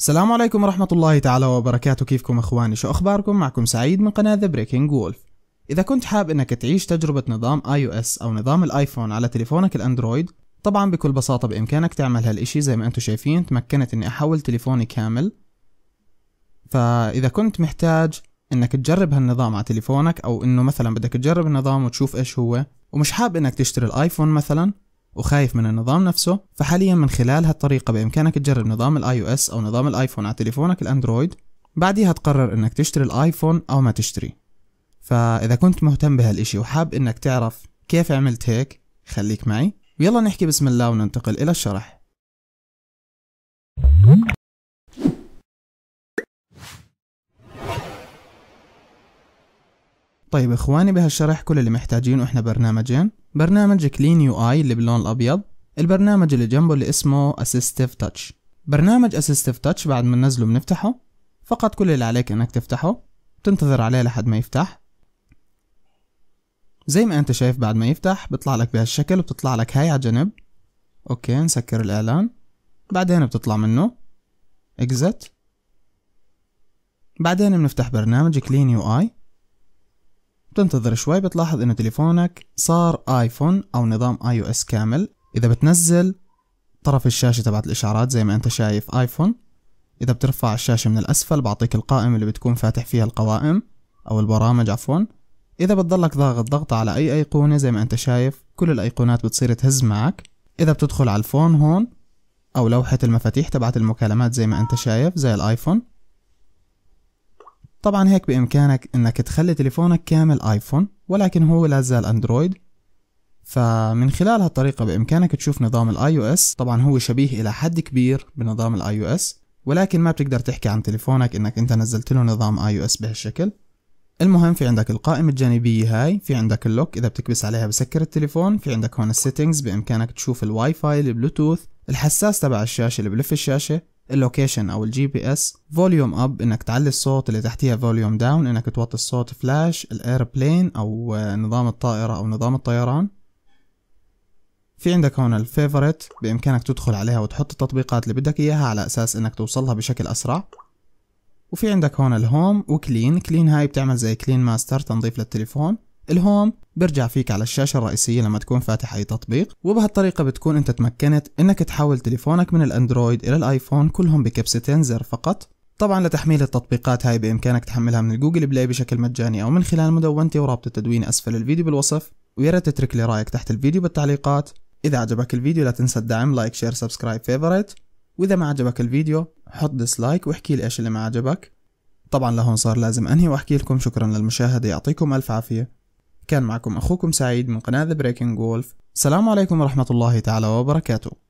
السلام عليكم ورحمة الله تعالى وبركاته كيفكم اخواني شو اخباركم معكم سعيد من قناة ذا بريكنج وولف اذا كنت حاب انك تعيش تجربة نظام اي او اس او نظام الايفون على تليفونك الاندرويد طبعا بكل بساطة بامكانك تعمل هالاشي زي ما انتم شايفين تمكنت اني احول تليفوني كامل فاذا كنت محتاج انك تجرب هالنظام على تليفونك او انه مثلا بدك تجرب النظام وتشوف ايش هو ومش حاب انك تشتري الايفون مثلا وخايف من النظام نفسه فحاليا من خلال هالطريقة بإمكانك تجرب نظام الاي او اس أو نظام الايفون على تليفونك الاندرويد بعديها تقرر انك تشتري الايفون أو ما تشتري فإذا كنت مهتم بهالإشي وحاب انك تعرف كيف عملت هيك خليك معي ويلا نحكي بسم الله وننتقل إلى الشرح طيب إخواني بهالشرح كل اللي محتاجينه إحنا برنامجين برنامج كلين يو اي اللي باللون الابيض البرنامج اللي جنبه اللي اسمه اسيستيف تاتش برنامج اسيستيف تاتش بعد ما ننزله بنفتحه فقط كل اللي عليك انك تفتحه تنتظر عليه لحد ما يفتح زي ما انت شايف بعد ما يفتح بيطلع لك بهالشكل وبتطلع لك هاي على جنب اوكي نسكر الاعلان بعدين بتطلع منه اكزت بعدين بنفتح برنامج كلين يو اي بتنتظر شوي بتلاحظ انه تليفونك صار ايفون او نظام اي او اس كامل اذا بتنزل طرف الشاشة تبعت الاشعارات زي ما انت شايف ايفون اذا بترفع الشاشة من الاسفل بعطيك القائمة اللي بتكون فاتح فيها القوائم او البرامج عفوا اذا بتضلك ضاغط ضغط على اي ايقونة زي ما انت شايف كل الايقونات بتصير تهز معك اذا بتدخل على الفون هون او لوحة المفاتيح تبعت المكالمات زي ما انت شايف زي الايفون طبعا هيك بإمكانك إنك تخلي تليفونك كامل آيفون ولكن هو لازال أندرويد فمن خلال هالطريقة بإمكانك تشوف نظام الاي او اس طبعا هو شبيه إلى حد كبير بنظام الاي او اس ولكن ما بتقدر تحكي عن تليفونك إنك أنت نزلت له نظام اي او اس بهالشكل المهم في عندك القائمة الجانبية هاي في عندك اللوك إذا بتكبس عليها بسكر التليفون في عندك هون السيتنجز بإمكانك تشوف الواي فاي البلوتوث الحساس تبع الشاشة اللي بلف الشاشة اللوكيشن او الجي بي اس فوليوم اب انك تعلي الصوت اللي تحتيها فوليوم داون انك توطي الصوت فلاش الاير بلين او آه، نظام الطائرة او نظام الطيران في عندك هون الفيفوريت بامكانك تدخل عليها وتحط التطبيقات اللي بدك اياها على اساس انك توصلها بشكل اسرع وفي عندك هون الهوم وكلين كلين هاي بتعمل زي كلين ماستر تنظيف للتليفون الهوم برجع فيك على الشاشة الرئيسية لما تكون فاتح أي تطبيق وبهالطريقة بتكون أنت تمكنت أنك تحول تليفونك من الأندرويد إلى الآيفون كلهم بكبستين زر فقط طبعا لتحميل التطبيقات هاي بإمكانك تحملها من جوجل بلاي بشكل مجاني أو من خلال مدونتي ورابط التدوين أسفل الفيديو بالوصف ويا تترك لي رأيك تحت الفيديو بالتعليقات إذا عجبك الفيديو لا تنسى الدعم لايك شير سبسكرايب فيفورت وإذا ما عجبك الفيديو حط ديسلايك واحكي لي إيش اللي ما عجبك طبعا لهون صار لازم أنهي وأحكي لكم شكرا للمشاهدة يعطيكم ألف عافية كان معكم أخوكم سعيد من قناة The Breaking Wolf السلام عليكم ورحمة الله تعالى وبركاته